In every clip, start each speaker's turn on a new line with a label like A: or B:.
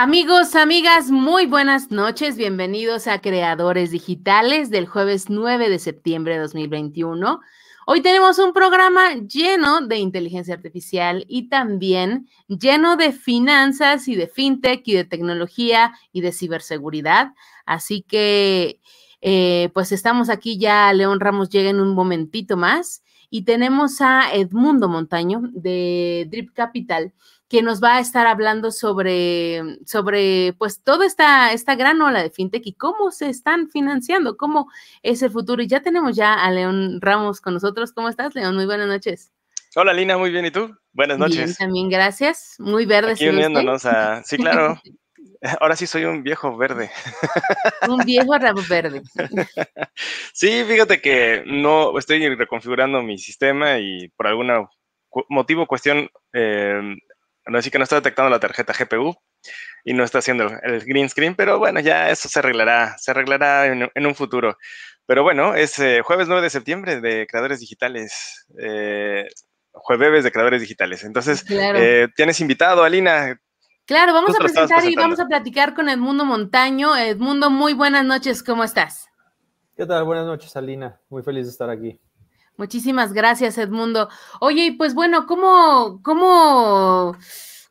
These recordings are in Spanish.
A: Amigos, amigas, muy buenas noches. Bienvenidos a Creadores Digitales del jueves 9 de septiembre de 2021. Hoy tenemos un programa lleno de inteligencia artificial y también lleno de finanzas y de fintech y de tecnología y de ciberseguridad. Así que, eh, pues estamos aquí ya. León Ramos llega en un momentito más y tenemos a Edmundo Montaño de Drip Capital que nos va a estar hablando sobre, sobre pues toda esta, esta gran ola de fintech y cómo se están financiando, cómo es el futuro. Y ya tenemos ya a León Ramos con nosotros. ¿Cómo estás, León? Muy buenas noches.
B: Hola, Lina, muy bien. ¿Y tú? Buenas noches.
A: también, gracias. Muy verde. Aquí uniéndonos
B: a... Sí, claro. Ahora sí soy un viejo verde.
A: Un viejo rabo verde.
B: Sí, fíjate que no estoy reconfigurando mi sistema y por algún motivo, cuestión, eh, Así que no está detectando la tarjeta GPU y no está haciendo el green screen, pero bueno, ya eso se arreglará, se arreglará en, un futuro. Pero bueno, es eh, jueves 9 de septiembre de Creadores Digitales, eh, jueves de Creadores Digitales. Entonces, eh, tienes invitado,
C: Alina.
A: Claro, vamos a presentar y vamos a platicar con Edmundo Montaño. Edmundo, muy buenas noches, ¿cómo estás?
C: ¿Qué tal? Buenas noches, Alina. Muy feliz de estar aquí.
A: Muchísimas gracias, Edmundo. Oye, pues bueno, ¿cómo, cómo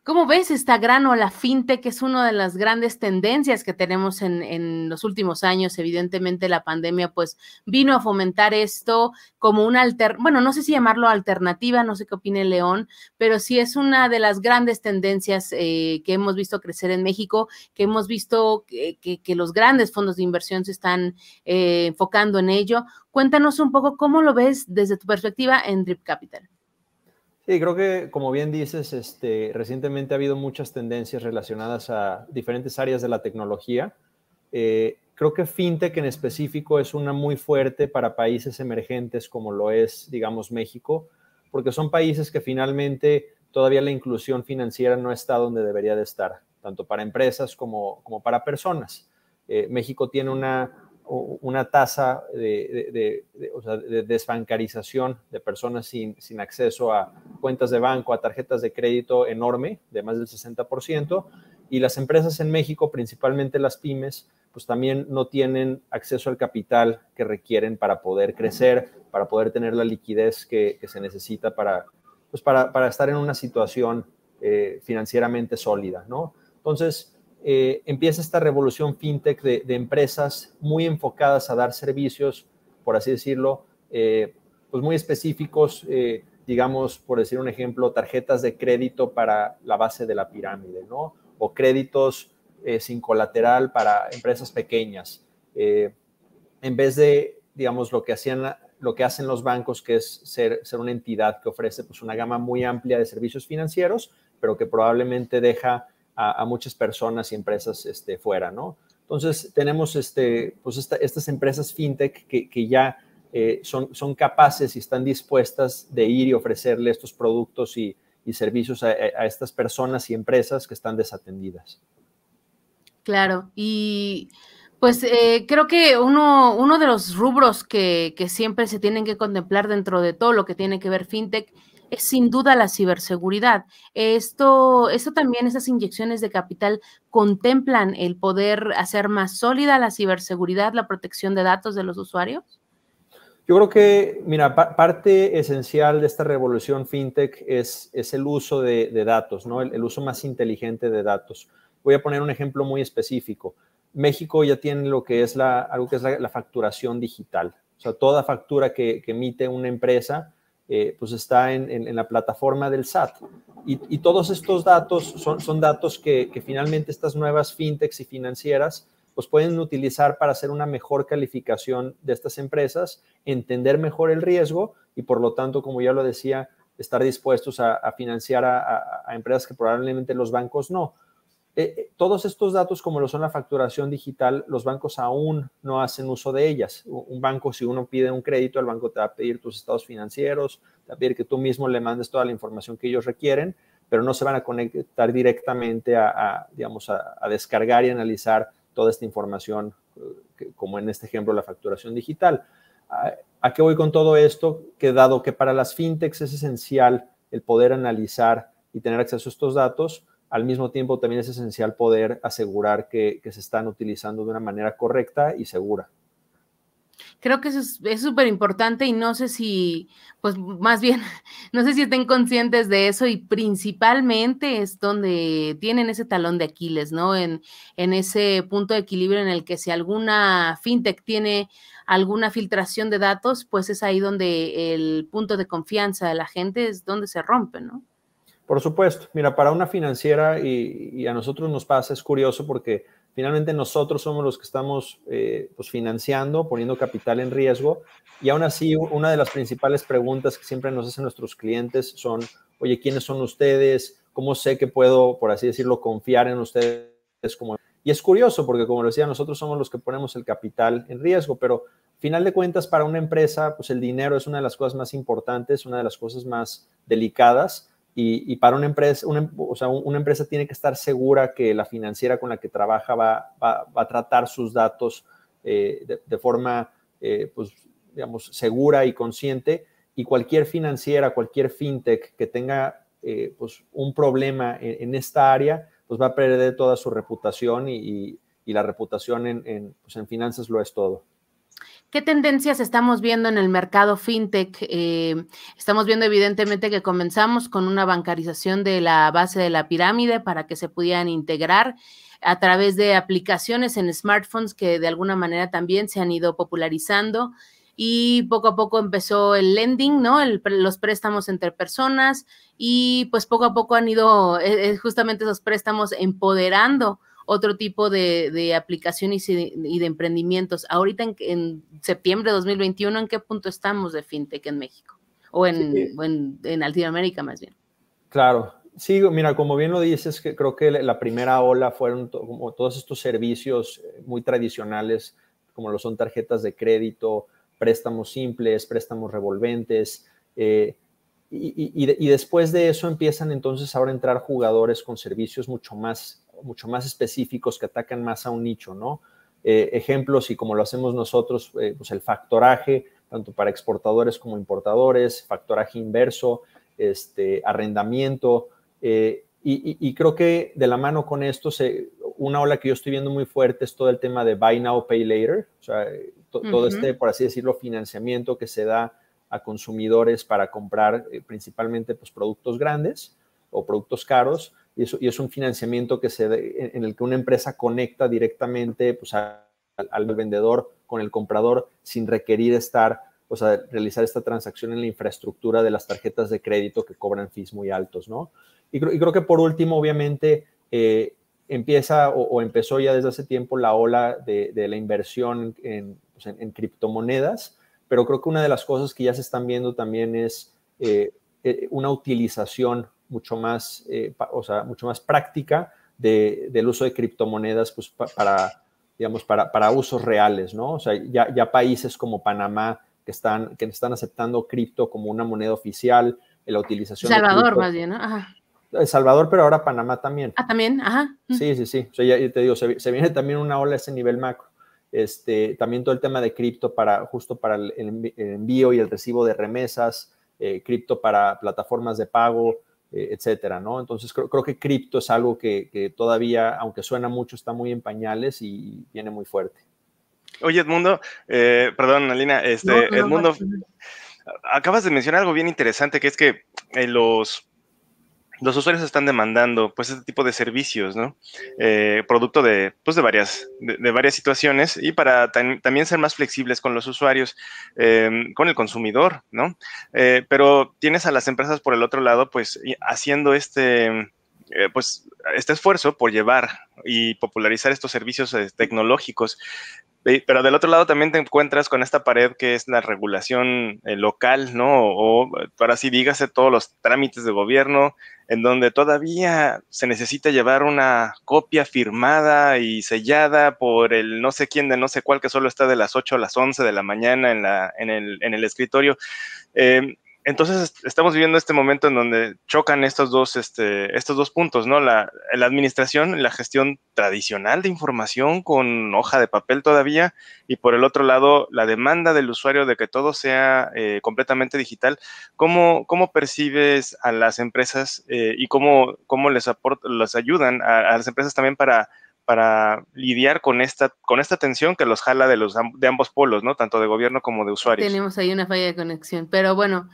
A: ¿Cómo ves esta gran ola la fintech, que es una de las grandes tendencias que tenemos en, los últimos años? Evidentemente la pandemia pues vino a fomentar esto como una alter, bueno, no sé si llamarlo alternativa, no sé qué opine León, pero sí es una de las grandes tendencias eh, que hemos visto crecer en México, que hemos visto que, los grandes fondos de inversión se están eh, enfocando en ello. Cuéntanos un poco cómo lo ves desde tu perspectiva en Drip Capital.
C: Sí, creo que como bien dices, este, recientemente ha habido muchas tendencias relacionadas a diferentes áreas de la tecnología. Eh, creo que FinTech en específico es una muy fuerte para países emergentes como lo es, digamos, México, porque son países que finalmente todavía la inclusión financiera no está donde debería de estar, tanto para empresas como, como para personas. Eh, México tiene una una tasa de, de, de, desbancarización de personas sin, sin, acceso a cuentas de banco, a tarjetas de crédito enorme, de más del 60%, y las empresas en México, principalmente las pymes, pues también no tienen acceso al capital que requieren para poder crecer, para poder tener la liquidez que, se necesita para, pues para, estar en una situación eh, financieramente sólida, ¿no? Entonces, eh, empieza esta revolución fintech de, empresas muy enfocadas a dar servicios, por así decirlo, eh, pues muy específicos, eh, digamos, por decir un ejemplo, tarjetas de crédito para la base de la pirámide, ¿no? O créditos sin colateral para empresas pequeñas. en vez de, digamos, lo que hacían lo que hacen los bancos, que es ser, ser una entidad que ofrece pues, una gama muy amplia de servicios financieros, pero que probablemente deja a, muchas personas y empresas este, fuera, ¿no? Entonces, tenemos este, pues estas empresas fintech que, ya eh, son, son capaces y están dispuestas de ir y ofrecerle estos productos y, servicios a, estas personas y empresas que están desatendidas.
A: Claro, y pues eh, creo que uno, uno de los rubros que, que siempre se tienen que contemplar dentro de todo lo que tiene que ver fintech es sin duda la ciberseguridad. Esto, esto también, esas inyecciones de capital contemplan el poder hacer más sólida la ciberseguridad, la protección de datos de los usuarios.
C: Yo creo que, mira, parte esencial de esta revolución fintech es, es el uso de, datos, ¿no? El, uso más inteligente de datos. Voy a poner un ejemplo muy específico. México ya tiene lo que es la, algo que es facturación digital. O sea, toda factura que, que emite una empresa eh, pues está en, la plataforma del SAT. Y, todos estos datos son, datos que, finalmente estas nuevas fintechs y financieras pues pueden utilizar para hacer una mejor calificación de estas empresas, entender mejor el riesgo y por lo tanto, como ya lo decía, estar dispuestos a, financiar a empresas que probablemente los bancos no. Eh, eh, todos estos datos, como lo son la facturación digital, los bancos aún no hacen uso de ellas. Un banco, si uno pide un crédito, el banco te va a pedir tus estados financieros, te va a pedir que tú mismo le mandes toda la información que ellos requieren, pero no se van a conectar directamente a, digamos, a, descargar y analizar toda esta información, eh, como en este ejemplo la facturación digital. ¿A, ¿A qué voy con todo esto? Que dado que para las fintechs es esencial el poder analizar y tener acceso a estos datos, al mismo tiempo también es esencial poder asegurar que, se están utilizando de una manera correcta y segura.
A: Creo que eso es súper importante y no sé si, pues más bien, no sé si estén conscientes de eso y principalmente es donde tienen ese talón de Aquiles, ¿no? En, en ese punto de equilibrio en el que si alguna fintech tiene alguna filtración de datos, pues es ahí donde el punto de confianza de la gente es donde se rompe, ¿no?
C: Por supuesto, mira, para una financiera y, a nosotros nos pasa, es curioso porque finalmente nosotros somos los que estamos eh, pues, financiando, poniendo capital en riesgo y aún así una de las principales preguntas que siempre nos hacen nuestros clientes son, oye, ¿quiénes son ustedes? ¿Cómo sé que puedo, por así decirlo, confiar en ustedes? Y es curioso porque, como decía, nosotros somos los que ponemos el capital en riesgo, pero final de cuentas para una empresa, pues el dinero es una de las cosas más importantes, una de las cosas más delicadas y, para una empresa, una, o sea, una empresa tiene que estar segura que la financiera con la que trabaja va, a tratar sus datos eh, de, forma, eh, pues, digamos, segura y consciente. Y cualquier financiera, cualquier fintech que tenga eh, pues, un problema en, esta área, pues va a perder toda su reputación y, y, la reputación pues, en finanzas lo es todo.
A: ¿Qué tendencias estamos viendo en el mercado fintech? Eh, estamos viendo evidentemente que comenzamos con una bancarización de la base de la pirámide para que se pudieran integrar a través de aplicaciones en smartphones que de alguna manera también se han ido popularizando y poco a poco empezó el lending, ¿no? los préstamos entre personas y pues poco a poco han ido eh, eh, justamente esos préstamos empoderando otro tipo de, de aplicaciones y de, emprendimientos. Ahorita en, septiembre de 2021, ¿en qué punto estamos de FinTech en México? O en, Latinoamérica más bien.
C: Claro, Sí, mira, como bien lo dices, que creo que la primera ola fueron como todos estos servicios eh, muy tradicionales, como lo son tarjetas de crédito, préstamos simples, préstamos revolventes, eh, y, y después de eso empiezan entonces ahora a entrar jugadores con servicios mucho más mucho más específicos que atacan más a un nicho, ¿no? Eh, ejemplos y como lo hacemos nosotros, eh, pues el factoraje, tanto para exportadores como importadores, factoraje inverso, este, arrendamiento. Eh, y, creo que de la mano con esto, se, una ola que yo estoy viendo muy fuerte es todo el tema de Buy Now, Pay Later, o sea, todo este, por así decirlo, financiamiento que se da a consumidores para comprar principalmente pues, productos grandes o productos caros y es, un financiamiento que se en el que una empresa conecta directamente pues, al, vendedor con el comprador sin requerir estar, o sea, realizar esta transacción en la infraestructura de las tarjetas de crédito que cobran fees muy altos, ¿no? Y creo, que por último, obviamente, eh, empieza o, empezó ya desde hace tiempo la ola de, la inversión pues, en, criptomonedas, pero creo que una de las cosas que ya se están viendo también es eh, eh, una utilización mucho más, eh, o sea, mucho más práctica de, del uso de criptomonedas pues, para, digamos, para, para, usos reales, ¿no? O sea, ya, países como Panamá que están, que están aceptando cripto como una moneda oficial, eh, la utilización Salvador, de más bien, El eh, Salvador, pero ahora Panamá también.
A: Ah, también, ajá.
C: Mm. Sí, sí, sí. O sea, ya te digo, se, viene también una ola a ese nivel macro. Este, también todo el tema de cripto para, justo para el, envío y el recibo de remesas, cripto para plataformas de pago, eh, etcétera, ¿no? Entonces creo, que cripto es algo que, todavía, aunque suena mucho, está muy en pañales y viene muy fuerte.
B: Oye, Edmundo, eh, perdón, Alina, este, Edmundo, acabas de mencionar algo bien interesante, que es que en eh, los los usuarios están demandando pues este tipo de servicios, ¿no? Eh, producto de, pues, de, varias, de, varias situaciones y para también ser más flexibles con los usuarios, em, con el consumidor, ¿no? Eh, pero tienes a las empresas por el otro lado pues haciendo este eh, pues este esfuerzo por llevar y popularizar estos servicios eh, tecnológicos. Pero del otro lado también te encuentras con esta pared que es la regulación eh, local, ¿no? O, para así dígase todos los trámites de gobierno, en donde todavía se necesita llevar una copia firmada y sellada por el no sé quién de no sé cuál que solo está de las 8 a las 11 de la mañana en, la, en, el, en el escritorio. Eh, entonces estamos viviendo este momento en donde chocan estos dos, este, estos dos puntos, ¿no? La, administración, la gestión tradicional de información con hoja de papel todavía, y por el otro lado, la demanda del usuario de que todo sea eh, completamente digital. ¿Cómo, percibes a las empresas eh, y cómo, cómo les, aporta, les ayudan a, las empresas también para, para lidiar con esta, con esta tensión que los jala de, los, de ambos polos, ¿no? Tanto de gobierno como de usuarios.
A: Tenemos ahí una falla de conexión, pero bueno.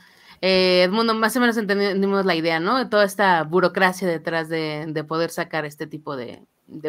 A: Eh, Edmundo, más o menos entendimos la idea, ¿no? De toda esta burocracia detrás de, poder sacar este tipo de,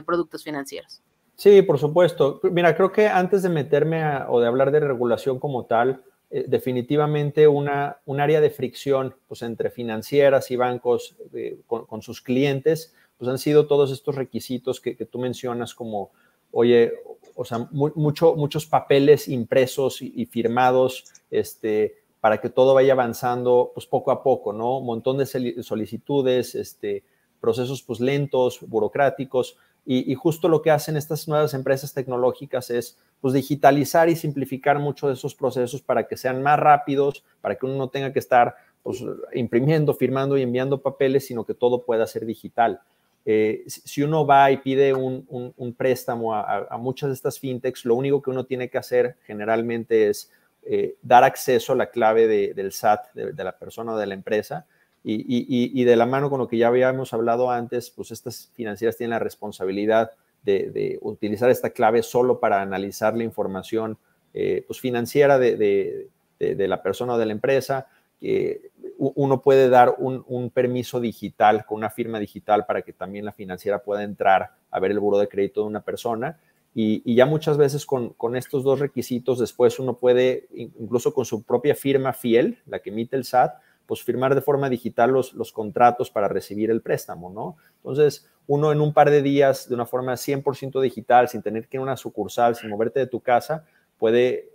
A: productos financieros.
C: Sí, por supuesto. Mira, creo que antes de meterme o de hablar de regulación como tal, eh, definitivamente una, un área de fricción pues, entre financieras y bancos eh, con, sus clientes, pues han sido todos estos requisitos que, tú mencionas como, oye, o sea, muchos papeles impresos y, y firmados, este, para que todo vaya avanzando pues poco a poco, ¿no? Un montón de solicitudes, este, procesos pues lentos, burocráticos, y, justo lo que hacen estas nuevas empresas tecnológicas es pues digitalizar y simplificar mucho de esos procesos para que sean más rápidos, para que uno no tenga que estar pues imprimiendo, firmando y enviando papeles, sino que todo pueda ser digital. Eh, si uno va y pide un, un, préstamo a, muchas de estas fintechs, lo único que uno tiene que hacer generalmente es eh, dar acceso a la clave del SAT, de, la persona o de la empresa. Y, de la mano con lo que ya habíamos hablado antes, pues estas financieras tienen la responsabilidad de, utilizar esta clave solo para analizar la información eh, pues financiera de, la persona o de la empresa. Que uno puede dar un, un, permiso digital con una firma digital para que también la financiera pueda entrar a ver el buro de crédito de una persona y, ya muchas veces con, estos dos requisitos, después uno puede, incluso con su propia firma fiel, la que emite el SAT, pues firmar de forma digital los, los contratos para recibir el préstamo, ¿no? Entonces, uno en un par de días, de una forma 100% digital, sin tener que ir a una sucursal, sin moverte de tu casa, puede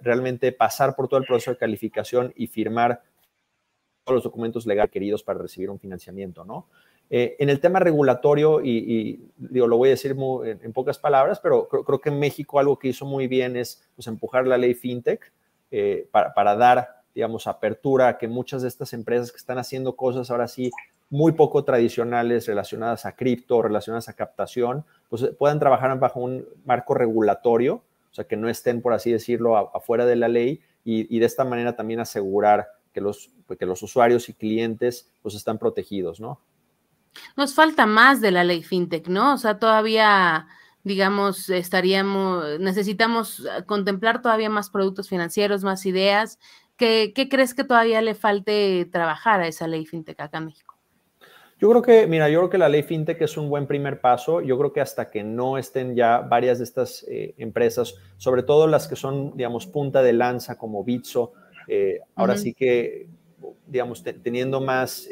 C: realmente pasar por todo el proceso de calificación y firmar todos los documentos legales queridos para recibir un financiamiento, ¿no? Eh, en el tema regulatorio, y, lo voy a decir en, pocas palabras, pero creo, que en México algo que hizo muy bien es pues, empujar la ley fintech eh, para, dar, digamos, apertura a que muchas de estas empresas que están haciendo cosas ahora sí muy poco tradicionales relacionadas a cripto, relacionadas a captación, pues puedan trabajar bajo un marco regulatorio, o sea, que no estén, por así decirlo, afuera de la ley y, de esta manera también asegurar que los, los usuarios y clientes pues están protegidos, ¿no?
A: Nos falta más de la ley fintech, ¿no? O sea, todavía, digamos, estaríamos, necesitamos eh, contemplar todavía más productos financieros, más ideas. ¿Qué, crees que todavía le falte trabajar a esa ley fintech acá en México?
C: Yo creo que, mira, yo creo que la ley fintech es un buen primer paso. Yo creo que hasta que no estén ya varias de estas eh, empresas, sobre todo las que son, digamos, punta de lanza como Bitso, eh, ahora sí que, digamos, teniendo más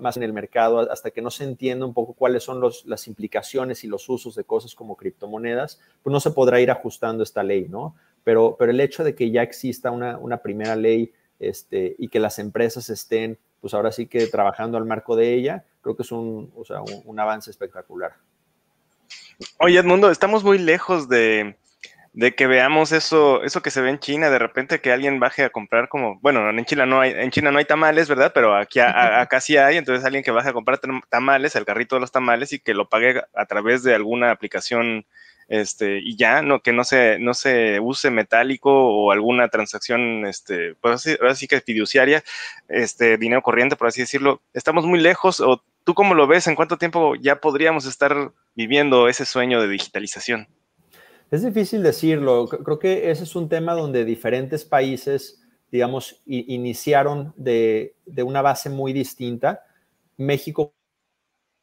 C: más en el mercado hasta que no se entienda un poco cuáles son los, las implicaciones y los usos de cosas como criptomonedas, pues no se podrá ir ajustando esta ley, ¿no? Pero, pero el hecho de que ya exista una, primera ley este, y que las empresas estén, pues ahora sí que trabajando al marco de ella, creo que es un, un avance espectacular. Oye, Edmundo, estamos muy lejos
B: de, de que veamos eso, eso que se ve en China, de repente que alguien baje a comprar como, bueno, en China no hay, en China no hay tamales, ¿verdad? Pero aquí acá sí hay, entonces alguien que baje a comprar tamales, el carrito de los tamales y que lo pague a través de alguna aplicación este, y ya, no, que no se, no se use metálico o alguna transacción, este, pues así, que fiduciaria, este, dinero corriente, por así decirlo. Estamos muy lejos, o tú cómo lo ves, en cuánto tiempo ya podríamos estar viviendo ese sueño de digitalización?
C: Es difícil decirlo. Creo que ese es un tema donde diferentes países, digamos, iniciaron de, una base muy distinta. México,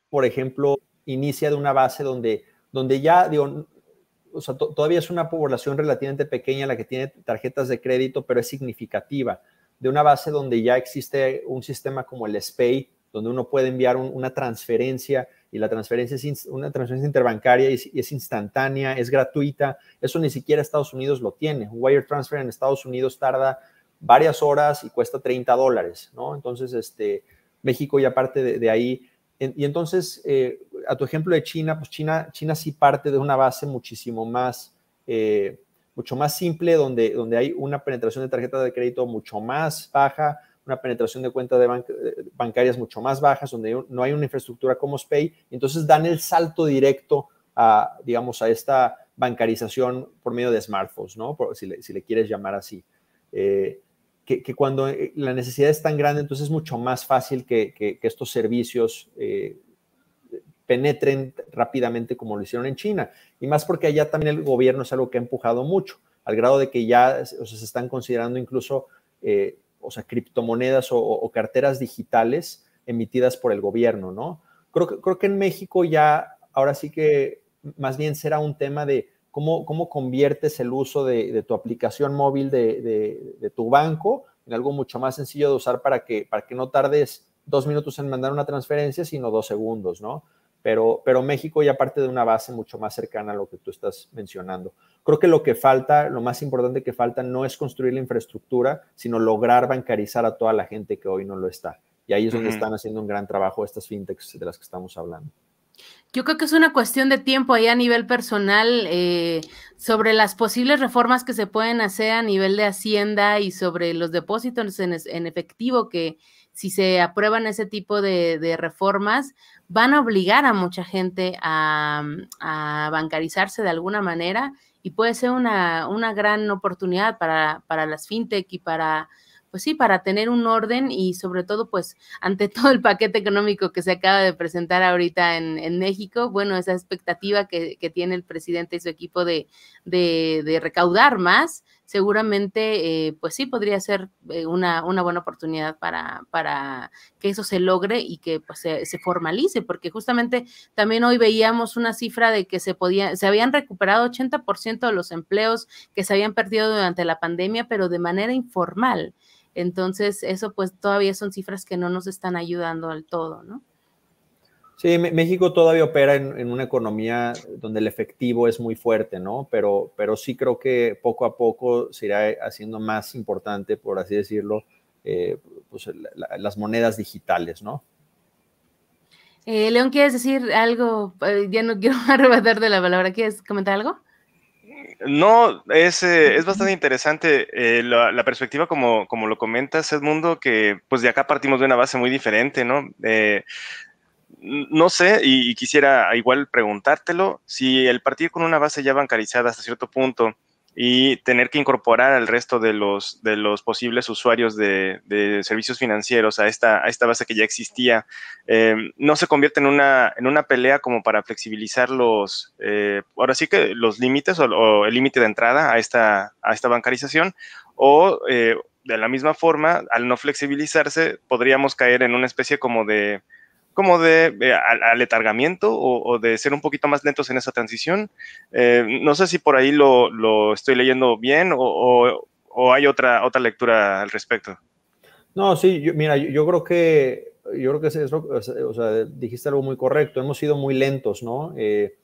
C: por ejemplo, inicia de una base donde, donde ya, o sea, todavía es una población relativamente pequeña la que tiene tarjetas de crédito, pero es significativa. De una base donde ya existe un sistema como el SPAY, donde uno puede enviar una transferencia y la transferencia es una transferencia interbancaria y, es instantánea, es gratuita. Eso ni siquiera Estados Unidos lo tiene. Un wire transfer en Estados Unidos tarda varias horas y cuesta 30 dólares, ¿no? Entonces, este, México ya parte de, ahí. y entonces, eh, a tu ejemplo de China, pues China, China sí parte de una base muchísimo más, eh, mucho más simple, donde, donde hay una penetración de tarjeta de crédito mucho más baja, una penetración de cuentas eh, bancarias mucho más bajas, donde no hay una infraestructura como SPAY, entonces dan el salto directo a, digamos, a esta bancarización por medio de smartphones, ¿no? si, le, quieres llamar así. Eh, que, cuando eh, la necesidad es tan grande, entonces es mucho más fácil que, estos servicios penetren rápidamente como lo hicieron en China. Y más porque allá también el gobierno es algo que ha empujado mucho, al grado de que ya se están considerando incluso o sea, criptomonedas o, carteras digitales emitidas por el gobierno, ¿no? Creo que, creo que en México ya, ahora sí que más bien será un tema de cómo, cómo conviertes el uso de, tu aplicación móvil de, tu banco en algo mucho más sencillo de usar para que, para que no tardes dos minutos en mandar una transferencia, sino dos segundos, ¿no? pero, México ya parte de una base mucho más cercana a lo que tú estás mencionando. Creo que lo que falta, lo más importante que falta no es construir la infraestructura, sino lograr bancarizar a toda la gente que hoy no lo está. Y ahí es donde están haciendo un gran trabajo estas fintechs de las que estamos hablando.
A: Yo creo que es una cuestión de tiempo ahí a nivel personal eh, sobre las posibles reformas que se pueden hacer a nivel de Hacienda y sobre los depósitos en, efectivo que si se aprueban ese tipo de, reformas van a obligar a mucha gente a, a bancarizarse de alguna manera y puede ser una, gran oportunidad para las fintech y para pues sí, para tener un orden y sobre todo, pues ante todo el paquete económico que se acaba de presentar ahorita en, México, bueno, esa expectativa que, tiene el presidente y su equipo de, recaudar más, seguramente, eh, pues sí, podría ser eh, una, buena oportunidad para, que eso se logre y que pues, se, formalice, porque justamente también hoy veíamos una cifra de que se, podía, se habían recuperado 80% de los empleos que se habían perdido durante la pandemia, pero de manera informal. Entonces, eso pues todavía son cifras que no nos están ayudando al todo, ¿no?
C: Sí, México todavía opera en, una economía donde el efectivo es muy fuerte, ¿no? Pero, pero sí creo que poco a poco se irá haciendo más importante, por así decirlo, eh, pues, las monedas digitales, ¿no?
A: Eh, León, ¿quieres decir algo? Eh, ya no quiero arrebatar de la palabra. ¿Quieres comentar algo?
B: No, eh, es, bastante interesante eh, la, perspectiva, como, lo comentas, Edmundo, que pues de acá partimos de una base muy diferente, ¿no? Eh, no sé, y, y, quisiera igual preguntártelo, si el partir con una base ya bancarizada hasta cierto punto y tener que incorporar al resto de los, de los posibles usuarios de, servicios financieros a esta, esta base que ya existía, eh, no se convierte en una, en una pelea como para flexibilizar los, eh, ahora sí que los límites o, el límite de entrada a esta, a esta bancarización o... Eh, de la misma forma, al no flexibilizarse, podríamos caer en una especie como de, como de eh, aletargamiento o, de ser un poquito más lentos en esa transición. Eh, no sé si por ahí lo, estoy leyendo bien o, hay otra, otra lectura al respecto.
C: No, sí, mira, yo, creo que, yo creo que dijiste algo muy correcto, hemos sido muy lentos, ¿no? Eh,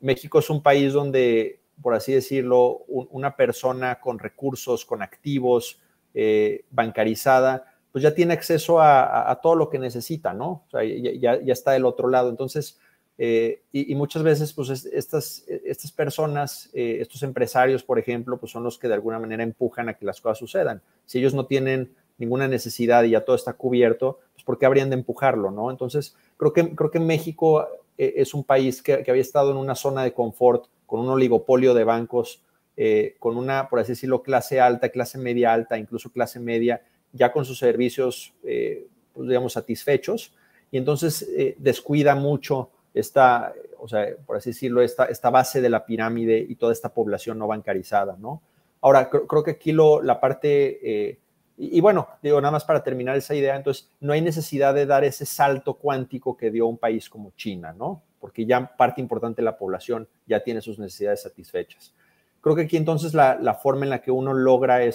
C: México es un país donde, por así decirlo, una persona con recursos, con activos, bancarizada, pues ya tiene acceso a, todo lo que necesita, ¿no? O sea, ya, está del otro lado. Entonces, eh, y, muchas veces, pues estas, estas personas, eh, estos empresarios, por ejemplo, pues son los que de alguna manera empujan a que las cosas sucedan. Si ellos no tienen ninguna necesidad y ya todo está cubierto, pues ¿por qué habrían de empujarlo, no? Entonces, creo que, creo que México eh, es un país que, que, había estado en una zona de confort, con un oligopolio de bancos, con una, por así decirlo, clase alta, clase media alta, incluso clase media, ya con sus servicios, eh, pues, digamos, satisfechos, y entonces eh, descuida mucho esta, o sea, por así decirlo, esta, esta base de la pirámide y toda esta población no bancarizada, ¿no? Ahora, creo, que aquí lo, la parte, eh, y, y, bueno, digo, nada más para terminar esa idea, entonces, no hay necesidad de dar ese salto cuántico que dio un país como China, ¿no? Porque ya parte importante de la población ya tiene sus necesidades satisfechas. Creo que aquí entonces la, forma en la que uno logra eh,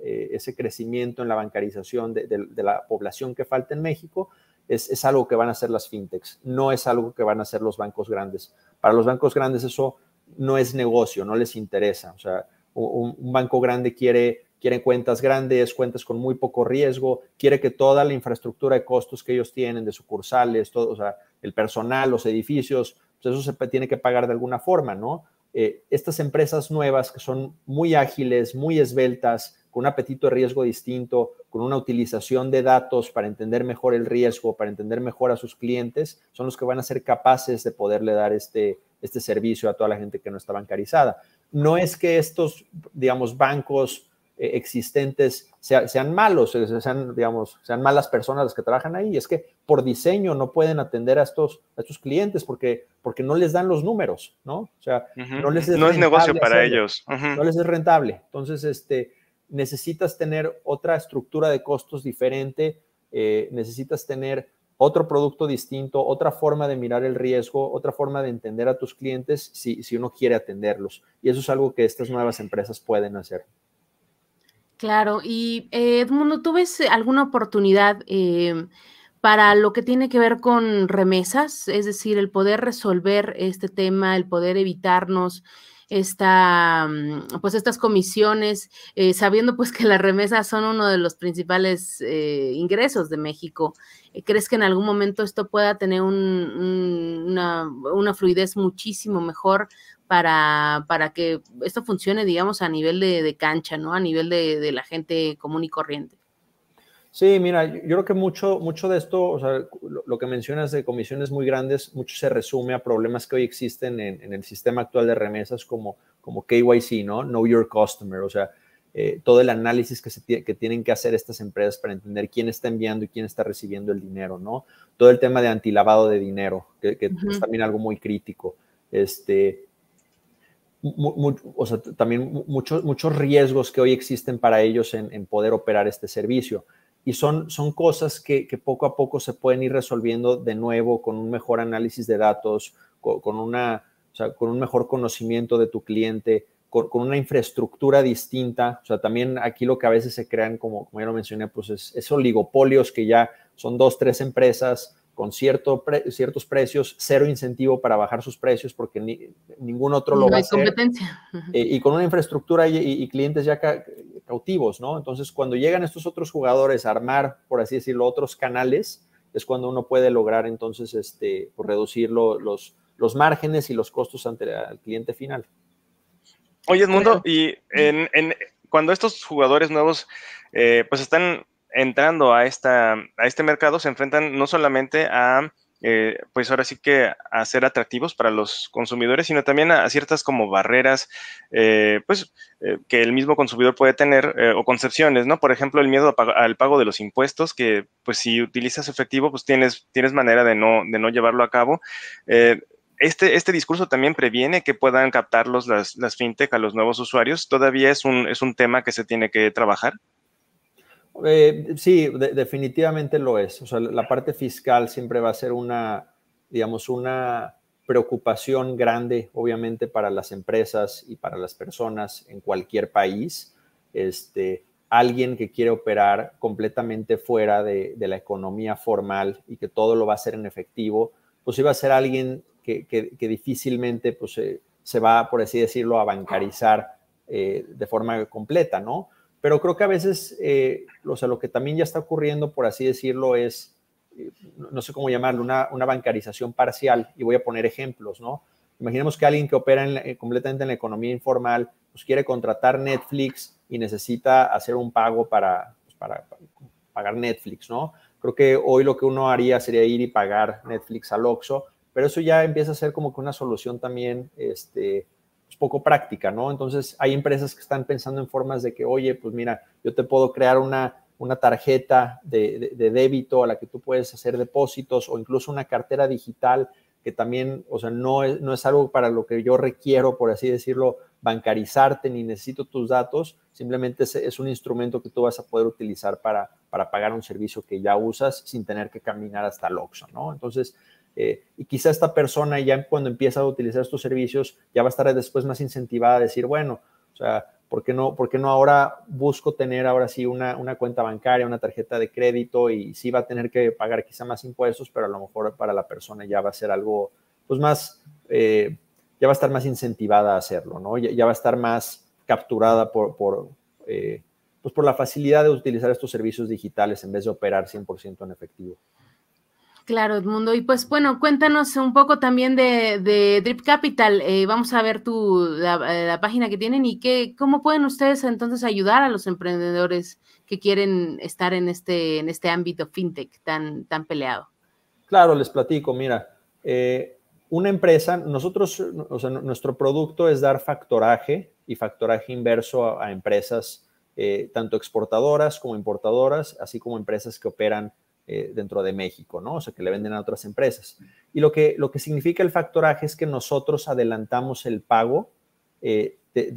C: ese crecimiento en la bancarización de, la población que falta en México es, algo que van a hacer las fintechs, no es algo que van a hacer los bancos grandes. Para los bancos grandes eso no es negocio, no les interesa. O sea, un, banco grande quiere cuentas grandes, cuentas con muy poco riesgo, quiere que toda la infraestructura de costos que ellos tienen de sucursales, todo, o sea, el personal, los edificios, pues eso se tiene que pagar de alguna forma, ¿no? Eh, estas empresas nuevas que son muy ágiles, muy esbeltas, con un apetito de riesgo distinto, con una utilización de datos para entender mejor el riesgo, para entender mejor a sus clientes, son los que van a ser capaces de poderle dar este, este servicio a toda la gente que no está bancarizada. No es que estos, digamos, bancos eh, existentes sean, malos, eh, sean, digamos, sean malas personas las que trabajan ahí. y Es que por diseño no pueden atender a estos, a clientes porque, porque no les dan los números, ¿no? O sea, no les es, no es negocio para ellos. No les es rentable. Entonces, este, necesitas tener otra estructura de costos diferente, eh, necesitas tener otro producto distinto, otra forma de mirar el riesgo, otra forma de entender a tus clientes si, si uno quiere atenderlos. Y eso es algo que estas nuevas empresas pueden hacer.
A: Claro, y eh, Edmundo, ¿tú ves eh, alguna oportunidad em, para lo que tiene que ver con remesas? Es decir, el poder resolver este tema, el poder evitarnos esta, mm, pues estas comisiones, eh, sabiendo pues que las remesas son uno de los principales eh, ingresos de México. ¿Crees que en algún momento esto pueda tener una, una, fluidez muchísimo mejor para, para que esto funcione, digamos, a nivel de, de cancha, ¿no? A nivel de, de, la gente común y corriente.
C: Sí, mira, yo creo que mucho, mucho de esto, o sea, lo, que mencionas de comisiones muy grandes, mucho se resume a problemas que hoy existen en, el sistema actual de remesas como, como KYC, ¿no? Know Your Customer, o sea, eh, todo el análisis que, se que tienen que hacer estas empresas para entender quién está enviando y quién está recibiendo el dinero, ¿no? Todo el tema de antilavado de dinero, que, es también algo muy crítico. Este, o sea, también muchos, muchos riesgos que hoy existen para ellos en, poder operar este servicio. Y son, son cosas que, poco a poco se pueden ir resolviendo de nuevo con un mejor análisis de datos, con, una, con un mejor conocimiento de tu cliente, con, una infraestructura distinta. O sea, también aquí lo que a veces se crean, como, como ya lo mencioné, pues es, es oligopolios que ya son dos, tres empresas con cierto ciertos precios, cero incentivo para bajar sus precios porque ningún otro lo va a hacer. competencia. Eh, y con una infraestructura y, clientes ya cautivos, ¿no? Entonces, cuando llegan estos otros jugadores a armar, por así decirlo, otros canales, es cuando uno puede lograr entonces este, pues, reducir los, los márgenes y los costos ante el cliente final.
B: Oye, Edmundo, y en, cuando estos jugadores nuevos eh, pues están entrando a, esta, a este mercado se enfrentan no solamente a, eh, pues ahora sí que a ser atractivos para los consumidores, sino también a, ciertas como barreras, eh, pues eh, que el mismo consumidor puede tener o concepciones, ¿no? Por ejemplo, el miedo al pago de los impuestos, que pues si utilizas efectivo, pues tienes, tienes manera de no, de no llevarlo a cabo. Este, este, discurso también previene que puedan captarlos las, fintech a los nuevos usuarios. Todavía es un, es un tema que se tiene que trabajar.
C: Eh, sí, definitivamente lo es. O sea, la parte fiscal siempre va a ser una, digamos, una preocupación grande, obviamente, para las empresas y para las personas en cualquier país. Este, alguien que quiere operar completamente fuera de, la economía formal y que todo lo va a hacer en efectivo, pues iba a ser alguien que, difícilmente pues, eh, se va, por así decirlo, a bancarizar eh, de forma completa, ¿no? Pero creo que a veces, eh, o sea, lo que también ya está ocurriendo, por así decirlo, es, eh, no sé cómo llamarlo, una, bancarización parcial. Y voy a poner ejemplos, ¿no? Imaginemos que alguien que opera eh, completamente en la economía informal, pues quiere contratar Netflix y necesita hacer un pago para, para, pues, para pagar Netflix, ¿no? Creo que hoy lo que uno haría sería ir y pagar Netflix al Oxxo, pero eso ya empieza a ser como que una solución también, este, poco práctica, ¿no? Entonces hay empresas que están pensando en formas de que, oye, pues mira, yo te puedo crear una, una tarjeta de, débito a la que tú puedes hacer depósitos o incluso una cartera digital que también, o sea, no es, no es algo para lo que yo requiero, por así decirlo, bancarizarte ni necesito tus datos, simplemente es, un instrumento que tú vas a poder utilizar para, para pagar un servicio que ya usas sin tener que caminar hasta el Oxxo, ¿no? Entonces, eh, y quizá esta persona ya cuando empieza a utilizar estos servicios ya va a estar después más incentivada a decir, bueno, o sea, ¿por qué no, no ahora busco tener ahora sí una, cuenta bancaria, una tarjeta de crédito y sí va a tener que pagar quizá más impuestos, pero a lo mejor para la persona ya va a ser algo, pues más, eh, ya va a estar más incentivada a hacerlo, ¿no? Ya, va a estar más capturada por, eh, pues, por la facilidad de utilizar estos servicios digitales en vez de operar 100% en efectivo.
A: Claro, Edmundo. Y pues bueno, cuéntanos un poco también de, Drip Capital. Eh, vamos a ver tu, eh, la, página que tienen y qué, cómo pueden ustedes entonces ayudar a los emprendedores que quieren estar en este, en este ámbito fintech tan, tan peleado.
C: Claro, les platico. Mira, eh, una empresa, nosotros, o sea, nuestro producto es dar factoraje y factoraje inverso a, empresas tanto exportadoras como importadoras, así como empresas que operan eh, dentro de México, ¿no? O sea, que le venden a otras empresas. Y lo que, lo que significa el factoraje es que nosotros adelantamos el pago eh, de,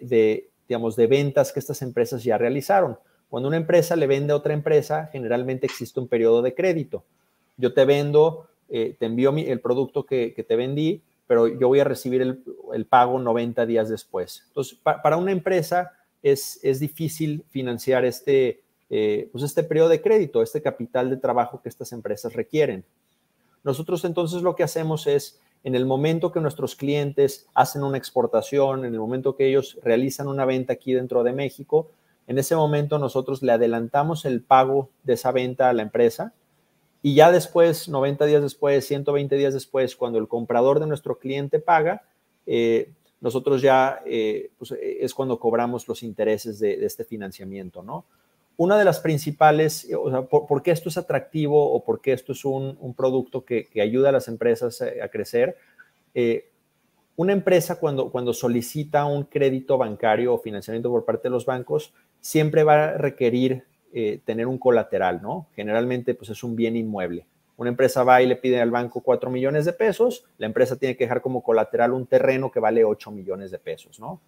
C: de, digamos, de ventas que estas empresas ya realizaron. Cuando una empresa le vende a otra empresa, generalmente existe un periodo de crédito. Yo te vendo, eh, te envío el producto que, te vendí, pero yo voy a recibir el, pago 90 días después. Entonces, para una empresa es, es difícil financiar este, eh, pues este periodo de crédito, este capital de trabajo que estas empresas requieren. Nosotros entonces lo que hacemos es, en el momento que nuestros clientes hacen una exportación, en el momento que ellos realizan una venta aquí dentro de México, en ese momento nosotros le adelantamos el pago de esa venta a la empresa y ya después, 90 días después, 120 días después, cuando el comprador de nuestro cliente paga, eh, nosotros ya eh, pues, es cuando cobramos los intereses de este financiamiento, ¿no? una de las principales, eh, o sea, por, qué esto es atractivo o por qué esto es un, producto que, ayuda a las empresas eh, a, crecer. Eh, una empresa cuando, cuando solicita un crédito bancario o financiamiento por parte de los bancos, siempre va a requerir tener un colateral, ¿no? Generalmente, pues es un bien inmueble. Una empresa va y le pide al banco 4 millones de pesos, la empresa tiene que dejar como colateral un terreno que vale 8 millones de pesos, ¿no?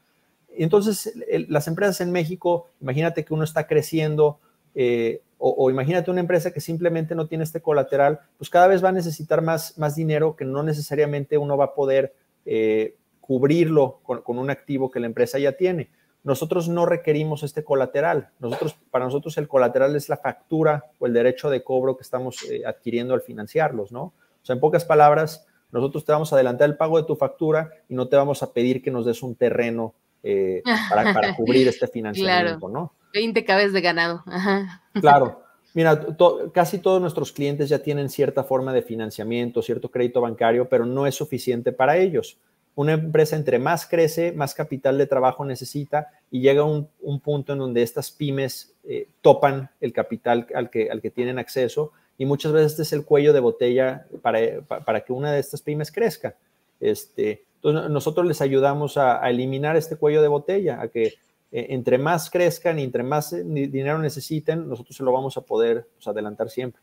C: Entonces, las empresas en México, imagínate que uno está creciendo eh, o, imagínate una empresa que simplemente no tiene este colateral, pues cada vez va a necesitar más, más dinero que no necesariamente uno va a poder eh, cubrirlo con, un activo que la empresa ya tiene. Nosotros no requerimos este colateral. Nosotros, para nosotros el colateral es la factura o el derecho de cobro que estamos eh, adquiriendo al financiarlos, ¿no? O sea, en pocas palabras, nosotros te vamos a adelantar el pago de tu factura y no te vamos a pedir que nos des un terreno eh, para, cubrir este financiamiento, claro. ¿no?
A: 20 cabezas de ganado.
C: Claro. Mira, casi todos nuestros clientes ya tienen cierta forma de financiamiento, cierto crédito bancario, pero no es suficiente para ellos. Una empresa entre más crece, más capital de trabajo necesita y llega un, un punto en donde estas pymes eh, topan el capital al que, al que tienen acceso y muchas veces este es el cuello de botella para, para que una de estas pymes crezca. Este, entonces, nosotros les ayudamos a, eliminar este cuello de botella, a que eh, entre más crezcan y entre más eh, dinero necesiten, nosotros se lo vamos a poder pues, adelantar siempre.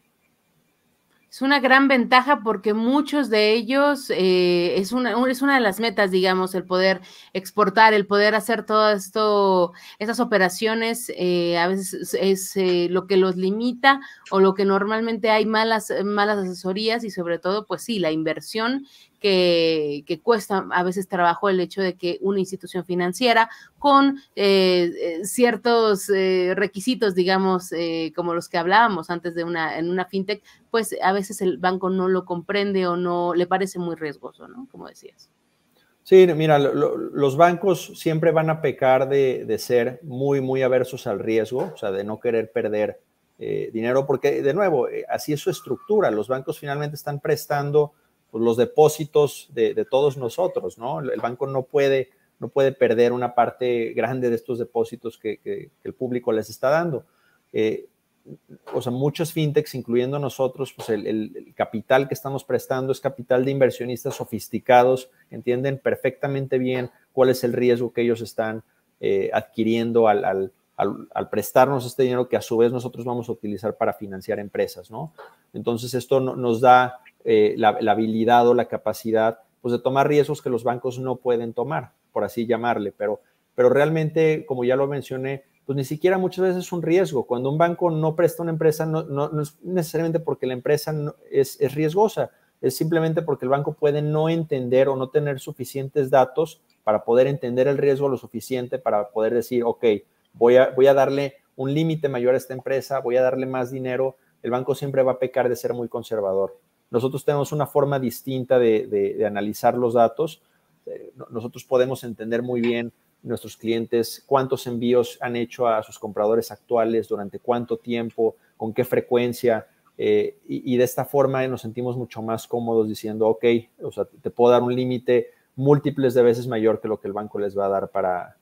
A: Es una gran ventaja porque muchos de ellos eh, es, una, es una de las metas, digamos, el poder exportar, el poder hacer todo esto, estas operaciones, a veces es lo que los limita o lo que normalmente hay malas, malas asesorías y sobre todo, pues sí, la inversión que, cuesta a veces trabajo el hecho de que una institución financiera con eh, eh, ciertos eh, requisitos, digamos, como los que hablábamos antes de una, en una fintech, pues a veces el banco no lo comprende o no le parece muy riesgoso, ¿no? Como decías.
C: Sí, mira, los bancos siempre van a pecar de, de, ser muy, muy aversos al riesgo, o sea, de no querer perder dinero, porque de nuevo, así es su estructura. Los bancos finalmente están prestando pues, los depósitos de, todos nosotros, ¿no? El banco no puede, no puede perder una parte grande de estos depósitos que, el público les está dando. Eh, o sea, muchos fintechs, incluyendo nosotros, pues el, capital que estamos prestando es capital de inversionistas sofisticados entienden perfectamente bien cuál es el riesgo que ellos están eh, adquiriendo al, prestarnos este dinero que a su vez nosotros vamos a utilizar para financiar empresas, ¿no? Entonces esto no, nos da eh, la, habilidad o la capacidad pues, de tomar riesgos que los bancos no pueden tomar, por así llamarle. Pero, pero realmente, como ya lo mencioné, pues ni siquiera muchas veces es un riesgo. Cuando un banco no presta a una empresa, no, es necesariamente porque la empresa es, riesgosa, es simplemente porque el banco puede no entender o no tener suficientes datos para poder entender el riesgo lo suficiente para poder decir, ok, voy a, voy a darle un límite mayor a esta empresa, voy a darle más dinero. El banco siempre va a pecar de ser muy conservador. Nosotros tenemos una forma distinta de, analizar los datos. Eh, nosotros podemos entender muy bien nuestros clientes, cuántos envíos han hecho a sus compradores actuales, durante cuánto tiempo, con qué frecuencia, eh, y, de esta forma nos sentimos mucho más cómodos diciendo, ok, te puedo dar un límite múltiples de veces mayor que lo que el banco les va a dar para,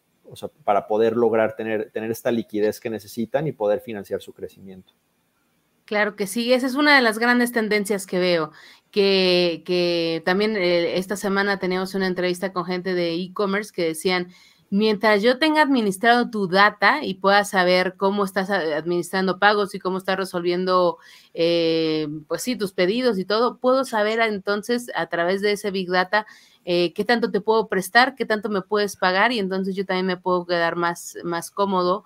C: poder lograr tener esta liquidez que necesitan y poder financiar su crecimiento.
A: Claro que sí, esa es una de las grandes tendencias que veo, que, también eh, esta semana teníamos una entrevista con gente de e-commerce que decían, mientras yo tenga administrado tu data y pueda saber cómo estás eh, administrando pagos y cómo estás resolviendo, eh, pues sí, tus pedidos y todo, puedo saber entonces a través de ese Big Data qué tanto te puedo prestar, qué tanto me puedes pagar y entonces yo también me puedo quedar más, más cómodo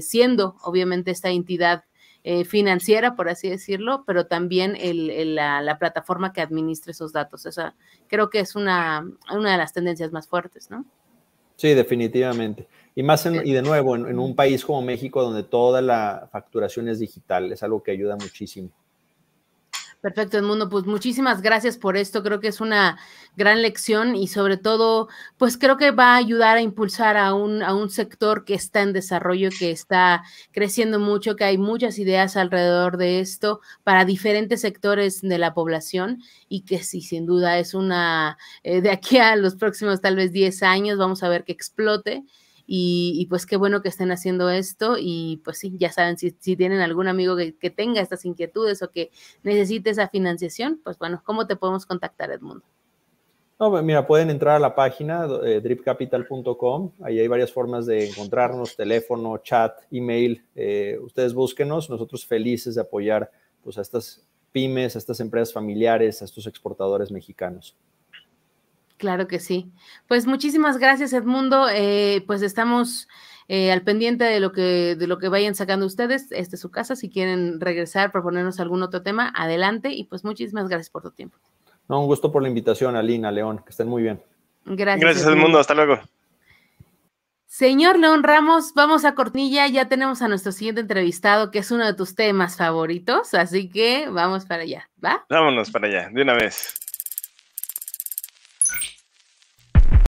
A: siendo obviamente esta entidad eh, financiera, por así decirlo, pero también la, plataforma que administre esos datos. O creo que es una, una de las tendencias más fuertes, ¿no?
C: Sí, definitivamente. Y más, y de nuevo, en, en, un país como México, donde toda la facturación es digital, es algo que ayuda muchísimo.
A: Perfecto, Edmundo. Pues muchísimas gracias por esto. Creo que es una gran lección y sobre todo, pues creo que va a ayudar a impulsar a un, a un sector que está en desarrollo, que está creciendo mucho, que hay muchas ideas alrededor de esto para diferentes sectores de la población y que sí, sin duda es una, eh, de aquí a los próximos tal vez 10 años, vamos a ver que explote. Y, pues qué bueno que estén haciendo esto y pues sí, ya saben, si, tienen algún amigo que, tenga estas inquietudes o que necesite esa financiación, pues bueno, ¿cómo te podemos contactar, Edmundo?
C: No, mira, pueden entrar a la página eh, dripcapital.com, ahí hay varias formas de encontrarnos, teléfono, chat, email, eh, ustedes búsquenos, nosotros felices de apoyar pues a estas pymes, a estas empresas familiares, a estos exportadores mexicanos.
A: Claro que sí. Pues muchísimas gracias, Edmundo. Eh, pues estamos eh, al pendiente de lo que de lo que vayan sacando ustedes. este es su casa. Si quieren regresar, proponernos algún otro tema, adelante. Y pues muchísimas gracias por tu tiempo.
C: No, un gusto por la invitación, Alina, León. Que estén muy bien.
A: Gracias. Gracias, Edmundo. Hasta luego. Señor León Ramos, vamos a Cornilla, ya tenemos a nuestro siguiente entrevistado, que es uno de tus temas favoritos, así que vamos para allá, ¿va?
B: Vámonos para allá, de una vez.